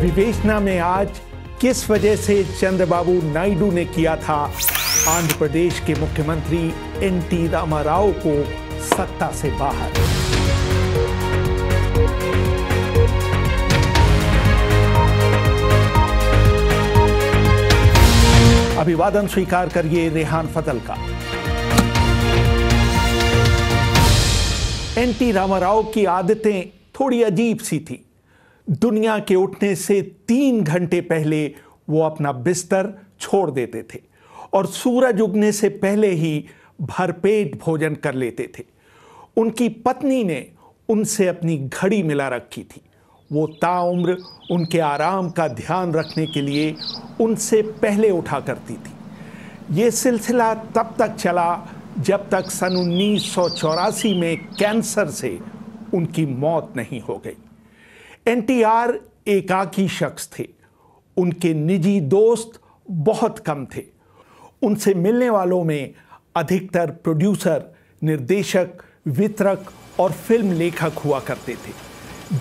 विवेचना में आज किस वजह से चंद्रबाबू नायडू ने किया था आंध्र प्रदेश के मुख्यमंत्री एन टी रामाराव को सत्ता से बाहर अभिवादन स्वीकार करिए रेहान फतल का एन टी रामाराव की आदतें थोड़ी अजीब सी थी दुनिया के उठने से तीन घंटे पहले वो अपना बिस्तर छोड़ देते थे और सूरज उगने से पहले ही भरपेट भोजन कर लेते थे उनकी पत्नी ने उनसे अपनी घड़ी मिला रखी थी वो ताउम्र उनके आराम का ध्यान रखने के लिए उनसे पहले उठा करती थी ये सिलसिला तब तक चला जब तक सन उन्नीस में कैंसर से उनकी मौत नहीं हो गई एनटीआर एकाकी शख्स थे उनके निजी दोस्त बहुत कम थे उनसे मिलने वालों में अधिकतर प्रोड्यूसर निर्देशक वितरक और फिल्म लेखक हुआ करते थे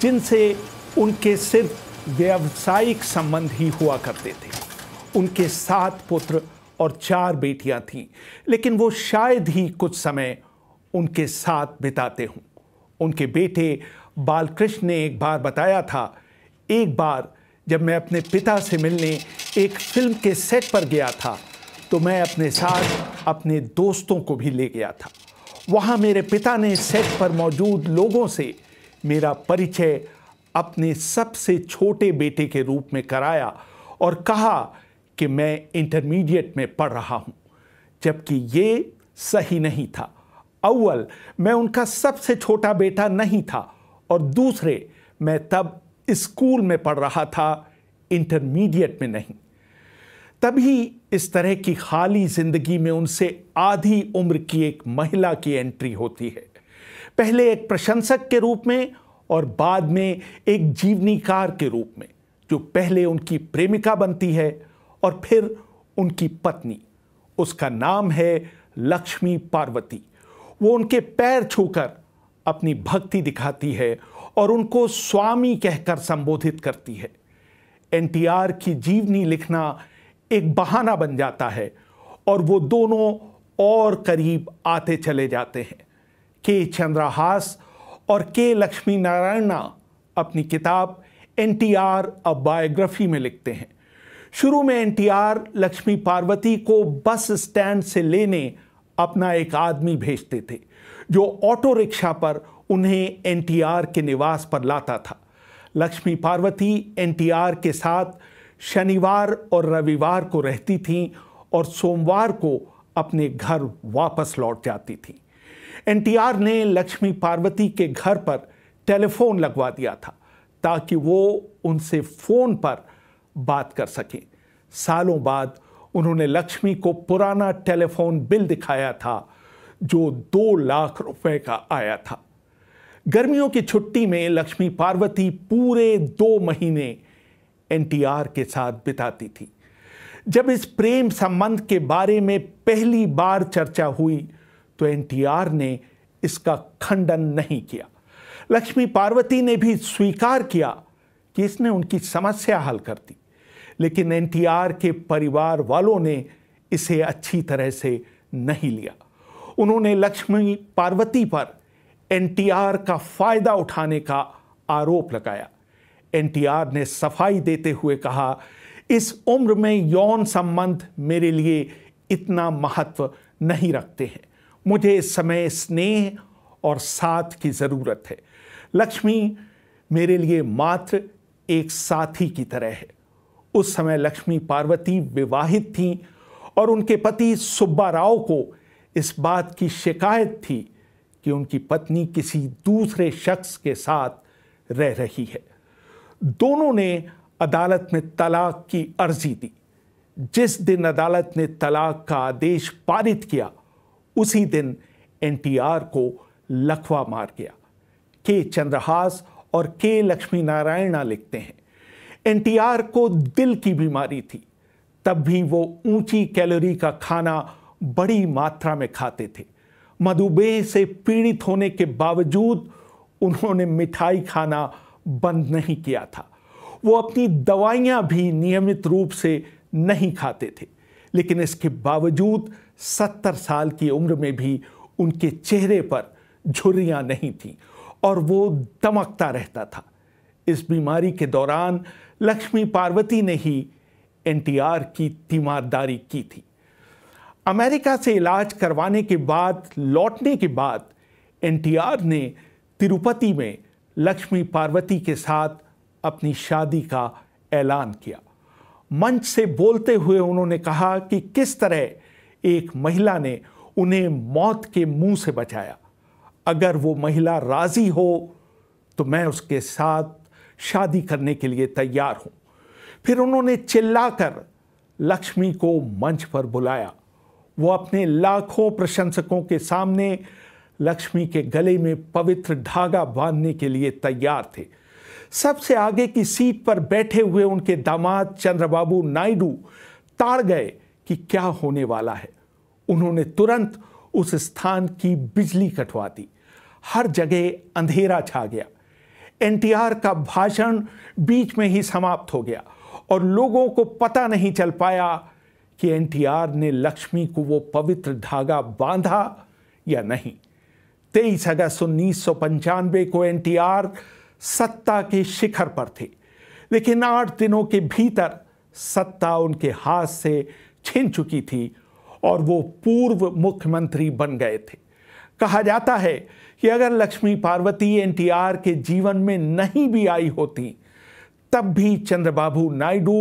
जिनसे उनके सिर्फ व्यावसायिक संबंध ही हुआ करते थे उनके सात पुत्र और चार बेटियां थीं लेकिन वो शायद ही कुछ समय उनके साथ बिताते हों उनके बेटे बालकृष्ण ने एक बार बताया था एक बार जब मैं अपने पिता से मिलने एक फिल्म के सेट पर गया था तो मैं अपने साथ अपने दोस्तों को भी ले गया था वहाँ मेरे पिता ने सेट पर मौजूद लोगों से मेरा परिचय अपने सबसे छोटे बेटे के रूप में कराया और कहा कि मैं इंटरमीडिएट में पढ़ रहा हूँ जबकि ये सही नहीं था अव्वल मैं उनका सबसे छोटा बेटा नहीं था और दूसरे मैं तब स्कूल में पढ़ रहा था इंटरमीडिएट में नहीं तभी इस तरह की खाली जिंदगी में उनसे आधी उम्र की एक महिला की एंट्री होती है पहले एक प्रशंसक के रूप में और बाद में एक जीवनीकार के रूप में जो पहले उनकी प्रेमिका बनती है और फिर उनकी पत्नी उसका नाम है लक्ष्मी पार्वती वो उनके पैर छूकर अपनी भक्ति दिखाती है और उनको स्वामी कहकर संबोधित करती है एनटीआर की जीवनी लिखना एक बहाना बन जाता है और वो दोनों और करीब आते चले जाते हैं के चंद्रहास और के लक्ष्मी नारायणा अपनी किताब N T R a biography में लिखते हैं शुरू में N T R Lakshmi Parvathi को बस स्टैंड से लेने अपना एक आदमी भेजते थे जो ऑटो रिक्शा पर उन्हें एनटीआर के निवास पर लाता था लक्ष्मी पार्वती एनटीआर के साथ शनिवार और रविवार को रहती थीं और सोमवार को अपने घर वापस लौट जाती थीं एनटीआर ने लक्ष्मी पार्वती के घर पर टेलीफोन लगवा दिया था ताकि वो उनसे फ़ोन पर बात कर सकें सालों बाद उन्होंने लक्ष्मी को पुराना टेलीफोन बिल दिखाया था जो दो लाख रुपए का आया था गर्मियों की छुट्टी में लक्ष्मी पार्वती पूरे दो महीने एनटीआर के साथ बिताती थी जब इस प्रेम संबंध के बारे में पहली बार चर्चा हुई तो एनटीआर ने इसका खंडन नहीं किया लक्ष्मी पार्वती ने भी स्वीकार किया कि इसने उनकी समस्या हल कर दी लेकिन एन के परिवार वालों ने इसे अच्छी तरह से नहीं लिया उन्होंने लक्ष्मी पार्वती पर एन का फायदा उठाने का आरोप लगाया एन ने सफाई देते हुए कहा इस उम्र में यौन संबंध मेरे लिए इतना महत्व नहीं रखते हैं मुझे इस समय स्नेह और साथ की ज़रूरत है लक्ष्मी मेरे लिए मात्र एक साथी की तरह है उस समय लक्ष्मी पार्वती विवाहित थीं और उनके पति सुब्बा राव को इस बात की शिकायत थी कि उनकी पत्नी किसी दूसरे शख्स के साथ रह रही है दोनों ने अदालत में तलाक की अर्जी दी जिस दिन अदालत ने तलाक का आदेश पारित किया उसी दिन एनटीआर को लखवा मार गया के चंद्रहास और के लक्ष्मी नारायणा लिखते हैं एनटीआर को दिल की बीमारी थी तब भी वो ऊंची कैलोरी का खाना बड़ी मात्रा में खाते थे मधुमेह से पीड़ित होने के बावजूद उन्होंने मिठाई खाना बंद नहीं किया था वो अपनी दवाइयाँ भी नियमित रूप से नहीं खाते थे लेकिन इसके बावजूद सत्तर साल की उम्र में भी उनके चेहरे पर झुर्रियाँ नहीं थीं और वो दमकता रहता था इस बीमारी के दौरान लक्ष्मी पार्वती ने ही एनटीआर की तीमारदारी की थी अमेरिका से इलाज करवाने के बाद लौटने के बाद एनटीआर ने तिरुपति में लक्ष्मी पार्वती के साथ अपनी शादी का ऐलान किया मंच से बोलते हुए उन्होंने कहा कि किस तरह एक महिला ने उन्हें मौत के मुंह से बचाया अगर वो महिला राजी हो तो मैं उसके साथ शादी करने के लिए तैयार हूं फिर उन्होंने चिल्लाकर लक्ष्मी को मंच पर बुलाया वो अपने लाखों प्रशंसकों के सामने लक्ष्मी के गले में पवित्र धागा बांधने के लिए तैयार थे सबसे आगे की सीट पर बैठे हुए उनके दामाद चंद्रबाबू नायडू ताड़ गए कि क्या होने वाला है उन्होंने तुरंत उस स्थान की बिजली कटवा दी हर जगह अंधेरा छा गया एनटीआर का भाषण बीच में ही समाप्त हो गया और लोगों को पता नहीं चल पाया कि एनटीआर ने लक्ष्मी को वो पवित्र धागा बांधा या नहीं तेईस अगस्त उन्नीस को एनटीआर सत्ता के शिखर पर थे लेकिन आठ दिनों के भीतर सत्ता उनके हाथ से छिन चुकी थी और वो पूर्व मुख्यमंत्री बन गए थे कहा जाता है कि अगर लक्ष्मी पार्वती एनटीआर के जीवन में नहीं भी आई होती तब भी चंद्रबाबू नायडू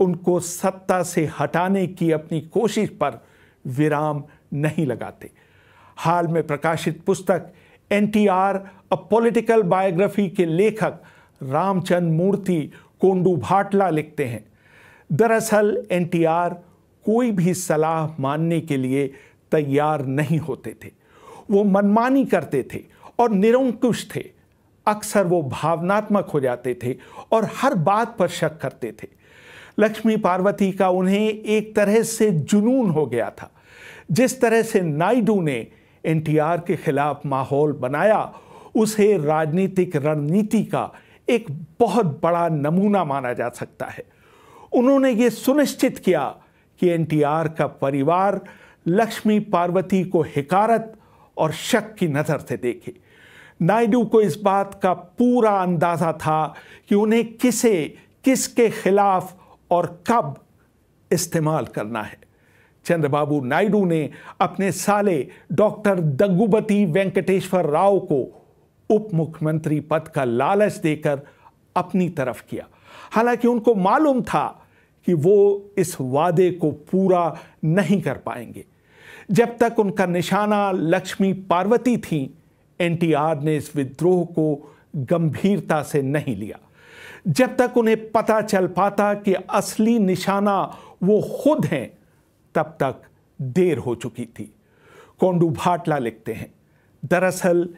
उनको सत्ता से हटाने की अपनी कोशिश पर विराम नहीं लगाते हाल में प्रकाशित पुस्तक एनटीआर अ पॉलिटिकल बायोग्राफी के लेखक रामचंद मूर्ति कोंडू भाटला लिखते हैं दरअसल एनटीआर कोई भी सलाह मानने के लिए तैयार नहीं होते थे वो मनमानी करते थे और निरंकुश थे अक्सर वो भावनात्मक हो जाते थे और हर बात पर शक करते थे लक्ष्मी पार्वती का उन्हें एक तरह से जुनून हो गया था जिस तरह से नायडू ने एन के खिलाफ माहौल बनाया उसे राजनीतिक रणनीति का एक बहुत बड़ा नमूना माना जा सकता है उन्होंने ये सुनिश्चित किया कि एन का परिवार लक्ष्मी पार्वती को हिकारत और शक की नज़र से देखे नायडू को इस बात का पूरा अंदाज़ा था कि उन्हें किसे किसके खिलाफ और कब इस्तेमाल करना है चंद्रबाबू नायडू ने अपने साले डॉक्टर दग्गुबती वेंकटेश्वर राव को उप मुख्यमंत्री पद का लालच देकर अपनी तरफ किया हालांकि उनको मालूम था कि वो इस वादे को पूरा नहीं कर पाएंगे जब तक उनका निशाना लक्ष्मी पार्वती थी एनटीआर ने इस विद्रोह को गंभीरता से नहीं लिया जब तक उन्हें पता चल पाता कि असली निशाना वो खुद हैं तब तक देर हो चुकी थी कोंडू भाटला लिखते हैं दरअसल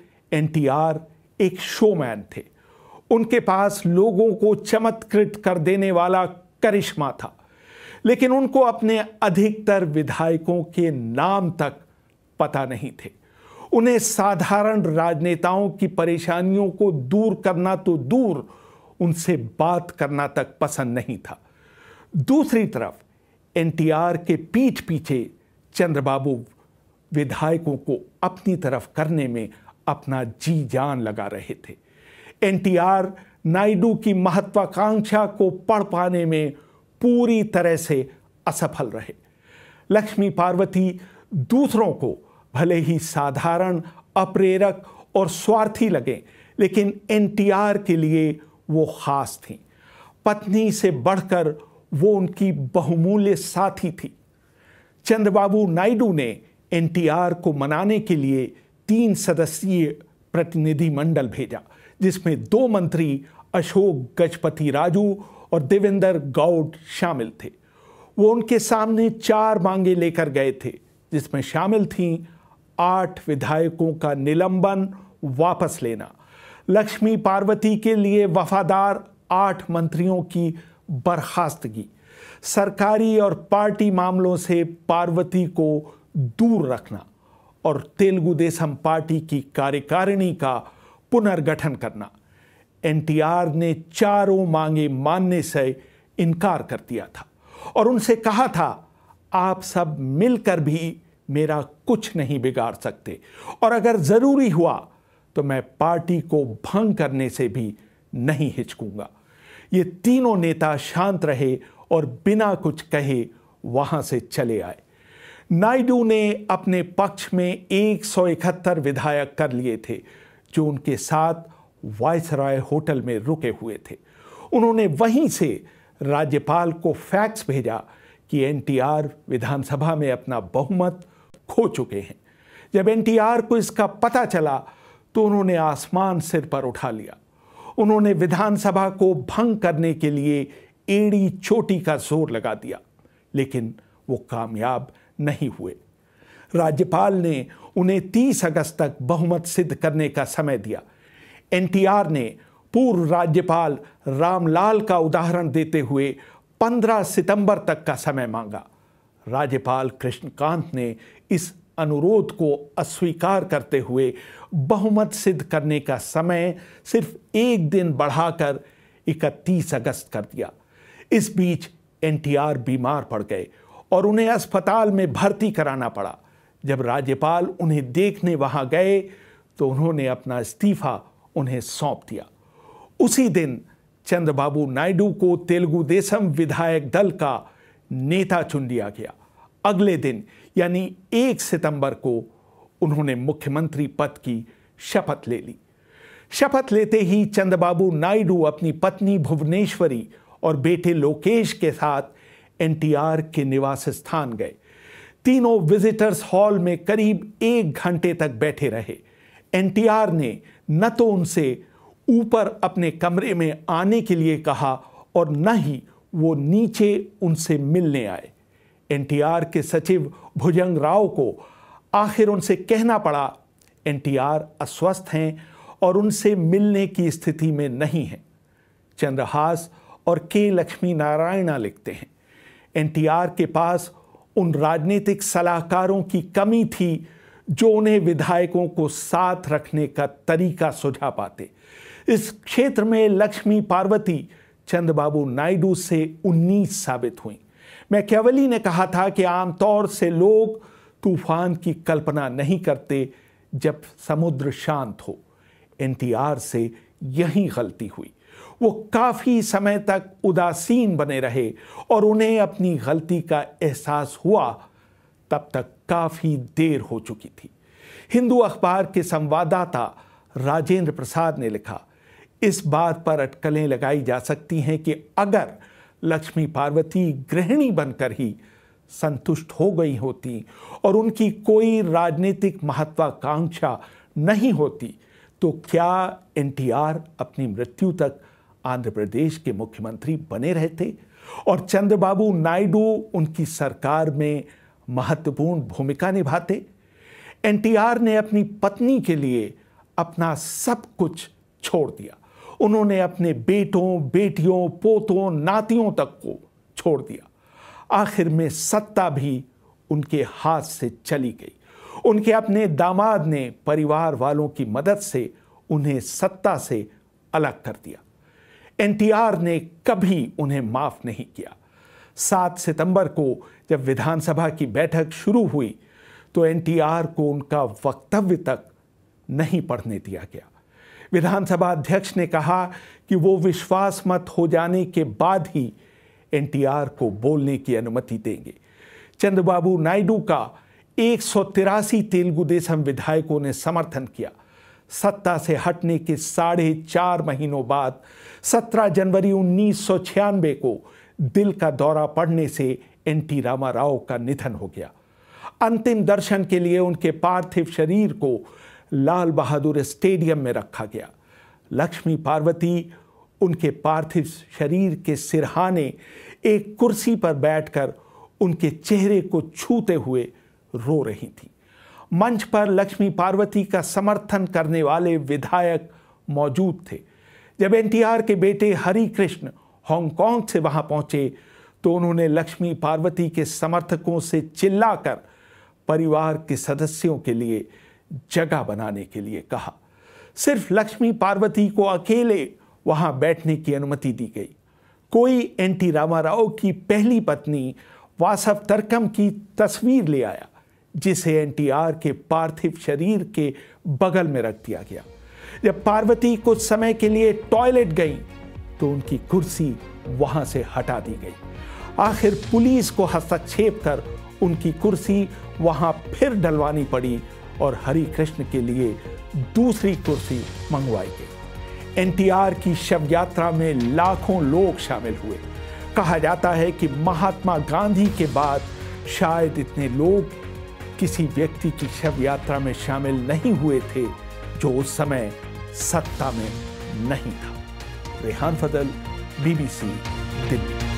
एनटीआर एक शोमैन थे उनके पास लोगों को चमत्कृत कर देने वाला करिश्मा था लेकिन उनको अपने अधिकतर विधायकों के नाम तक पता नहीं थे उन्हें साधारण राजनेताओं की परेशानियों को दूर करना तो दूर उनसे बात करना तक पसंद नहीं था दूसरी तरफ एनटीआर के पीठ पीछे चंद्रबाबू विधायकों को अपनी तरफ करने में अपना जी जान लगा रहे थे एनटीआर नायडू की महत्वाकांक्षा को पढ़ पाने में पूरी तरह से असफल रहे लक्ष्मी पार्वती दूसरों को भले ही साधारण अप्रेरक और स्वार्थी लगे लेकिन एनटीआर के लिए वो खास थी पत्नी से बढ़कर वो उनकी बहुमूल्य साथी थी चंद्रबाबू नायडू ने एनटीआर को मनाने के लिए तीन सदस्यीय प्रतिनिधिमंडल भेजा जिसमें दो मंत्री अशोक गजपति राजू और देवेंद्र गौड शामिल थे वो उनके सामने चार मांगे लेकर गए थे जिसमें शामिल थीं आठ विधायकों का निलंबन वापस लेना लक्ष्मी पार्वती के लिए वफादार आठ मंत्रियों की बर्खास्तगी सरकारी और पार्टी मामलों से पार्वती को दूर रखना और तेलुगु देशम पार्टी की कार्यकारिणी का पुनर्गठन करना एनटीआर ने चारों मांगे मानने से इनकार कर दिया था और उनसे कहा था आप सब मिलकर भी मेरा कुछ नहीं बिगाड़ सकते और अगर ज़रूरी हुआ तो मैं पार्टी को भंग करने से भी नहीं हिचकूंगा ये तीनों नेता शांत रहे और बिना कुछ कहे वहां से चले आए नायडू ने अपने पक्ष में एक विधायक कर लिए थे जो उनके साथ वायसराय होटल में रुके हुए थे उन्होंने वहीं से राज्यपाल को फैक्स भेजा कि एनटीआर विधानसभा में अपना बहुमत खो चुके हैं जब एनटीआर को इसका पता चला तो उन्होंने आसमान सिर पर उठा लिया उन्होंने विधानसभा को भंग करने के लिए एड़ी चोटी का जोर लगा दिया लेकिन वो कामयाब नहीं हुए राज्यपाल ने उन्हें 30 अगस्त तक बहुमत सिद्ध करने का समय दिया एनटीआर ने पूर्व राज्यपाल रामलाल का उदाहरण देते हुए 15 सितंबर तक का समय मांगा राज्यपाल कृष्णकांत ने इस अनुरोध को अस्वीकार करते हुए बहुमत सिद्ध करने का समय सिर्फ एक दिन बढ़ाकर 31 अगस्त कर दिया इस बीच एनटीआर बीमार पड़ गए और उन्हें अस्पताल में भर्ती कराना पड़ा जब राज्यपाल उन्हें देखने वहां गए तो उन्होंने अपना इस्तीफा उन्हें सौंप दिया उसी दिन चंद्रबाबू नायडू को तेलुगु देशम विधायक दल का नेता चुन लिया गया अगले दिन यानी एक सितंबर को उन्होंने मुख्यमंत्री पद की शपथ ले ली शपथ लेते ही चंद्रबाबू नायडू अपनी पत्नी भुवनेश्वरी और बेटे लोकेश के साथ एनटीआर के निवास स्थान गए तीनों विजिटर्स हॉल में करीब एक घंटे तक बैठे रहे एनटीआर ने न तो उनसे ऊपर अपने कमरे में आने के लिए कहा और न ही वो नीचे उनसे मिलने आए एनटीआर के सचिव भुजंग राव को आखिर उनसे कहना पड़ा एनटीआर अस्वस्थ हैं और उनसे मिलने की स्थिति में नहीं है चंद्रहास और के लक्ष्मी नारायणा लिखते हैं एनटीआर के पास उन राजनीतिक सलाहकारों की कमी थी जो उन्हें विधायकों को साथ रखने का तरीका सुझा पाते इस क्षेत्र में लक्ष्मी पार्वती चंद्रबाबू नायडू से उन्नीस साबित हुई मैकेवली ने कहा था कि आमतौर से लोग तूफान की कल्पना नहीं करते जब समुद्र शांत हो एन से यही गलती हुई वो काफ़ी समय तक उदासीन बने रहे और उन्हें अपनी गलती का एहसास हुआ तब तक काफ़ी देर हो चुकी थी हिंदू अखबार के संवाददाता राजेंद्र प्रसाद ने लिखा इस बात पर अटकलें लगाई जा सकती हैं कि अगर लक्ष्मी पार्वती गृहिणी बनकर ही संतुष्ट हो गई होती और उनकी कोई राजनीतिक महत्वाकांक्षा नहीं होती तो क्या एनटीआर अपनी मृत्यु तक आंध्र प्रदेश के मुख्यमंत्री बने रहते और चंद्रबाबू नायडू उनकी सरकार में महत्वपूर्ण भूमिका निभाते एनटीआर ने अपनी पत्नी के लिए अपना सब कुछ छोड़ दिया उन्होंने अपने बेटों बेटियों पोतों नातियों तक को छोड़ दिया आखिर में सत्ता भी उनके हाथ से चली गई उनके अपने दामाद ने परिवार वालों की मदद से उन्हें सत्ता से अलग कर दिया एनटीआर ने कभी उन्हें माफ नहीं किया 7 सितंबर को जब विधानसभा की बैठक शुरू हुई तो एनटीआर को उनका वक्तव्य तक नहीं पढ़ने दिया गया विधानसभा अध्यक्ष ने कहा कि वो विश्वास मत हो जाने के बाद ही एनटीआर को बोलने की अनुमति देंगे चंद्रबाबू नायडू का एक सौ तिरासी तेलुगु देशम विधायकों ने समर्थन किया सत्ता से हटने के साढ़े चार महीनों बाद 17 जनवरी उन्नीस को दिल का दौरा पड़ने से एन टी रामा राव का निधन हो गया अंतिम दर्शन के लिए उनके पार्थिव शरीर को लाल बहादुर स्टेडियम में रखा गया लक्ष्मी पार्वती उनके पार्थिव शरीर के सिरहाने एक कुर्सी पर बैठकर उनके चेहरे को छूते हुए रो रही थी मंच पर लक्ष्मी पार्वती का समर्थन करने वाले विधायक मौजूद थे जब एनटीआर के बेटे हरी कृष्ण हांगकांग से वहां पहुंचे तो उन्होंने लक्ष्मी पार्वती के समर्थकों से चिल्लाकर परिवार के सदस्यों के लिए जगह बनाने के लिए कहा सिर्फ लक्ष्मी पार्वती को अकेले वहां बैठने की अनुमति दी गई कोई एंटी टी राव की पहली पत्नी वासव तरकम की तस्वीर ले आया जिसे एनटीआर के पार्थिव शरीर के बगल में रख दिया गया जब पार्वती कुछ समय के लिए टॉयलेट गई तो उनकी कुर्सी वहां से हटा दी गई आखिर पुलिस को हस्तक्षेप कर उनकी कुर्सी वहां फिर डलवानी पड़ी और हरी कृष्ण के लिए दूसरी कुर्सी मंगवाई गई एनटीआर की शव यात्रा में लाखों लोग शामिल हुए कहा जाता है कि महात्मा गांधी के बाद शायद इतने लोग किसी व्यक्ति की शव यात्रा में शामिल नहीं हुए थे जो उस समय सत्ता में नहीं था रेहान फजल बीबीसी दिल्ली